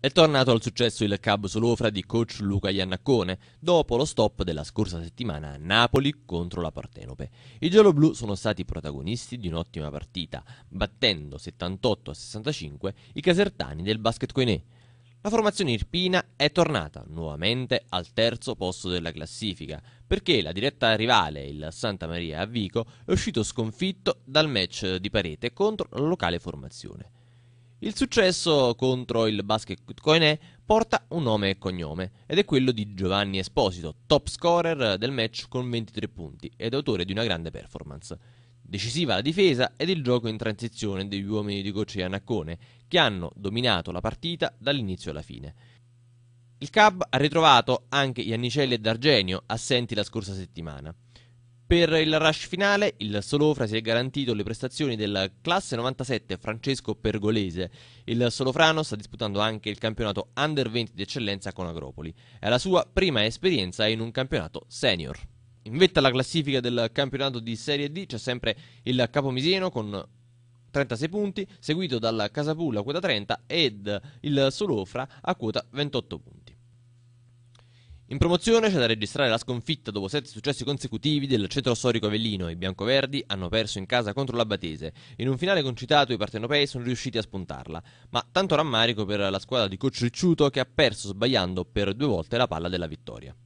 È tornato al successo il Cab Solofra di coach Luca Iannaccone dopo lo stop della scorsa settimana a Napoli contro la Partenope. I gialloblu sono stati protagonisti di un'ottima partita, battendo 78 a 65 i casertani del basket coinè. La formazione irpina è tornata nuovamente al terzo posto della classifica, perché la diretta rivale, il Santa Maria Avico, è uscito sconfitto dal match di parete contro la locale formazione. Il successo contro il basket coinè porta un nome e cognome ed è quello di Giovanni Esposito, top scorer del match con 23 punti ed autore di una grande performance. Decisiva la difesa ed il gioco in transizione degli uomini di e Naccone, che hanno dominato la partita dall'inizio alla fine. Il Cab ha ritrovato anche Iannicelli e D'Argenio, assenti la scorsa settimana. Per il rush finale, il Solofra si è garantito le prestazioni del classe 97 Francesco Pergolese. Il Solofrano sta disputando anche il campionato Under 20 di eccellenza con Agropoli. È la sua prima esperienza in un campionato senior. In vetta alla classifica del campionato di Serie D c'è sempre il Capomiseno con 36 punti, seguito dal Casapulla a quota 30 ed il Solofra a quota 28 punti. In promozione c'è da registrare la sconfitta dopo sette successi consecutivi del centro storico Avellino. I biancoverdi hanno perso in casa contro l'Abatese. In un finale concitato i partenopei sono riusciti a spuntarla. Ma tanto rammarico per la squadra di Coach Ricciuto che ha perso sbagliando per due volte la palla della vittoria.